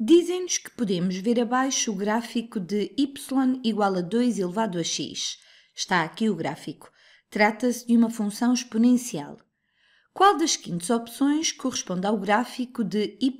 Dizem-nos que podemos ver abaixo o gráfico de y igual a 2 elevado a x. Está aqui o gráfico. Trata-se de uma função exponencial. Qual das quintas opções corresponde ao gráfico de y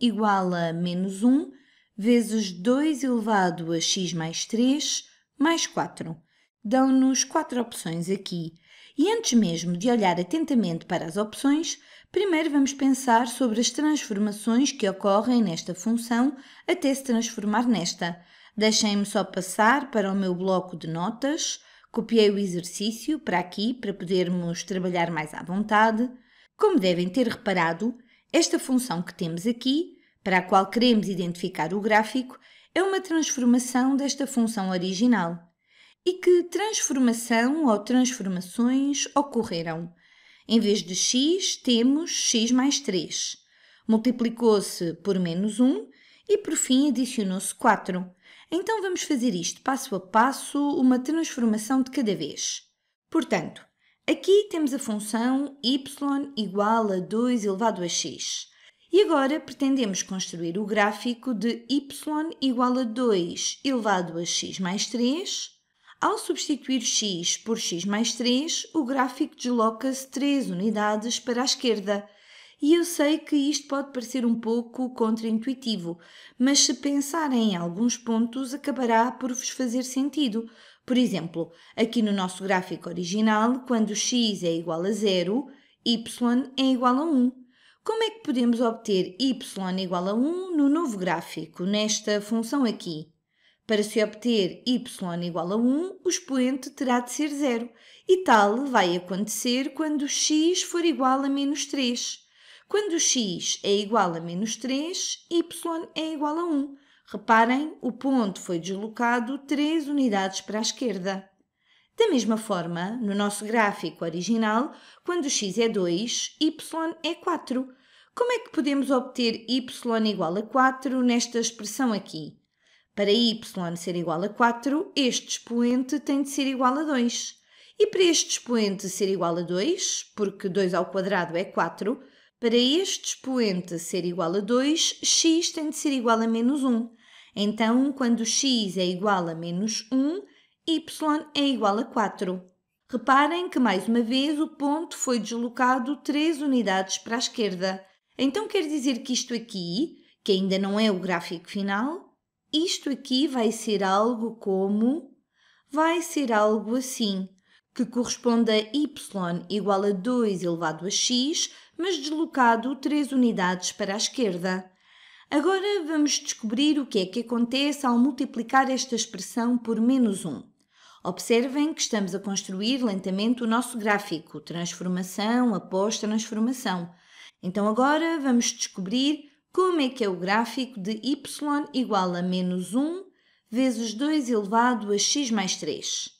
igual a menos 1 vezes 2 elevado a x mais 3 mais 4? Dão-nos quatro opções aqui. E antes mesmo de olhar atentamente para as opções, primeiro vamos pensar sobre as transformações que ocorrem nesta função até se transformar nesta. Deixem-me só passar para o meu bloco de notas. Copiei o exercício para aqui para podermos trabalhar mais à vontade. Como devem ter reparado, esta função que temos aqui, para a qual queremos identificar o gráfico, é uma transformação desta função original e que transformação ou transformações ocorreram. Em vez de x, temos x mais 3. Multiplicou-se por menos 1 e, por fim, adicionou-se 4. Então, vamos fazer isto passo a passo, uma transformação de cada vez. Portanto, aqui temos a função y igual a 2 elevado a x. E agora pretendemos construir o gráfico de y igual a 2 elevado a x mais 3 ao substituir x por x mais 3, o gráfico desloca-se 3 unidades para a esquerda. E eu sei que isto pode parecer um pouco contraintuitivo, mas se pensarem em alguns pontos, acabará por vos fazer sentido. Por exemplo, aqui no nosso gráfico original, quando x é igual a 0, y é igual a 1. Como é que podemos obter y igual a 1 no novo gráfico, nesta função aqui? Para se obter y igual a 1, o expoente terá de ser zero, e tal vai acontecer quando x for igual a menos 3. Quando x é igual a menos 3, y é igual a 1. Reparem, o ponto foi deslocado 3 unidades para a esquerda. Da mesma forma, no nosso gráfico original, quando x é 2, y é 4. Como é que podemos obter y igual a 4 nesta expressão aqui? Para y ser igual a 4, este expoente tem de ser igual a 2. E para este expoente ser igual a 2, porque 2 ao quadrado é 4, para este expoente ser igual a 2, x tem de ser igual a menos 1. Então, quando x é igual a menos 1, y é igual a 4. Reparem que, mais uma vez, o ponto foi deslocado 3 unidades para a esquerda. Então, quer dizer que isto aqui, que ainda não é o gráfico final, isto aqui vai ser algo como. Vai ser algo assim, que corresponde a y igual a 2 elevado a x, mas deslocado 3 unidades para a esquerda. Agora vamos descobrir o que é que acontece ao multiplicar esta expressão por menos 1. Observem que estamos a construir lentamente o nosso gráfico, transformação após transformação. Então agora vamos descobrir como é que é o gráfico de y igual a menos 1 vezes 2 elevado a x mais 3?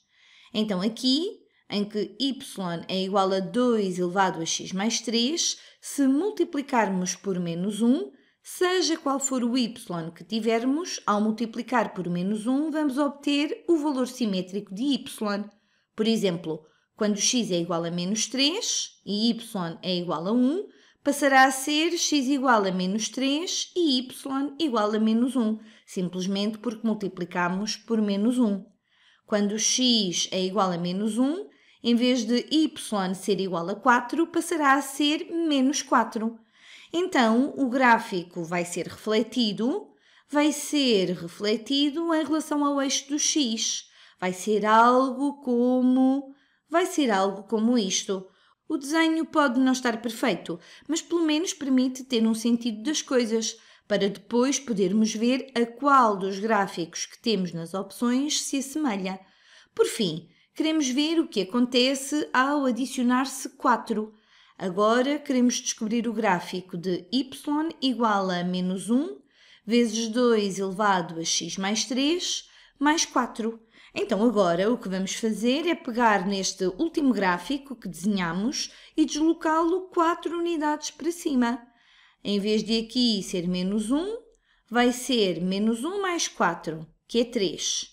Então aqui, em que y é igual a 2 elevado a x mais 3, se multiplicarmos por menos 1, seja qual for o y que tivermos, ao multiplicar por menos 1 vamos obter o valor simétrico de y. Por exemplo, quando x é igual a menos 3 e y é igual a 1, passará a ser x igual a menos 3 e y igual a menos 1, simplesmente porque multiplicamos por menos 1. Quando x é igual a menos 1, em vez de y ser igual a 4, passará a ser menos 4. Então, o gráfico vai ser refletido, vai ser refletido em relação ao eixo do x. Vai ser algo como... vai ser algo como isto. O desenho pode não estar perfeito, mas pelo menos permite ter um sentido das coisas, para depois podermos ver a qual dos gráficos que temos nas opções se assemelha. Por fim, queremos ver o que acontece ao adicionar-se 4. Agora queremos descobrir o gráfico de y igual a menos 1 vezes 2 elevado a x mais 3 mais 4. Então agora o que vamos fazer é pegar neste último gráfico que desenhamos e deslocá-lo 4 unidades para cima. Em vez de aqui ser menos 1, vai ser menos 1 mais 4, que é 3.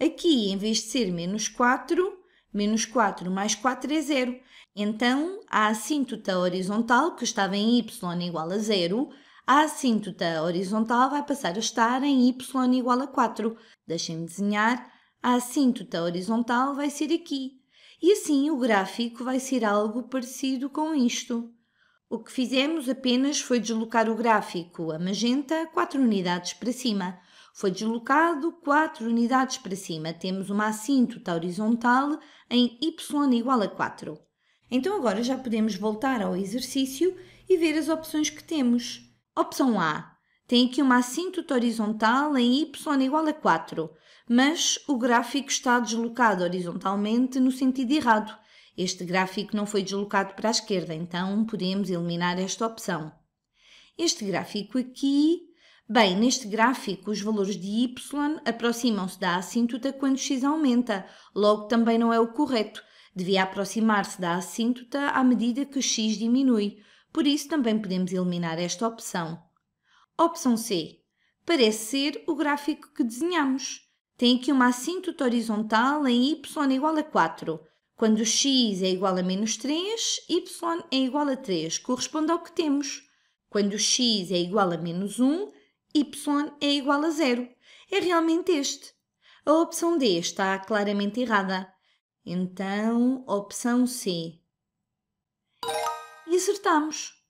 Aqui, em vez de ser menos 4, menos 4 mais 4 é 0. Então, a assíntota horizontal, que estava em y igual a 0, a assíntota horizontal vai passar a estar em y igual a 4. Deixem-me desenhar a ah, assíntota horizontal vai ser aqui, e assim o gráfico vai ser algo parecido com isto. O que fizemos apenas foi deslocar o gráfico a magenta 4 unidades para cima. Foi deslocado 4 unidades para cima. Temos uma assíntota horizontal em y igual a 4. Então agora já podemos voltar ao exercício e ver as opções que temos. Opção A tem aqui uma assíntota horizontal em y igual a 4, mas o gráfico está deslocado horizontalmente no sentido errado. Este gráfico não foi deslocado para a esquerda, então podemos eliminar esta opção. Este gráfico aqui... Bem, neste gráfico, os valores de y aproximam-se da assíntota quando x aumenta, logo também não é o correto. Devia aproximar-se da assíntota à medida que x diminui, por isso também podemos eliminar esta opção. Opção C. Parece ser o gráfico que desenhamos. Tem aqui uma assíntota horizontal em y igual a 4. Quando x é igual a menos 3, y é igual a 3, corresponde ao que temos. Quando x é igual a menos 1, y é igual a 0. É realmente este. A opção D está claramente errada. Então, opção C. E acertamos.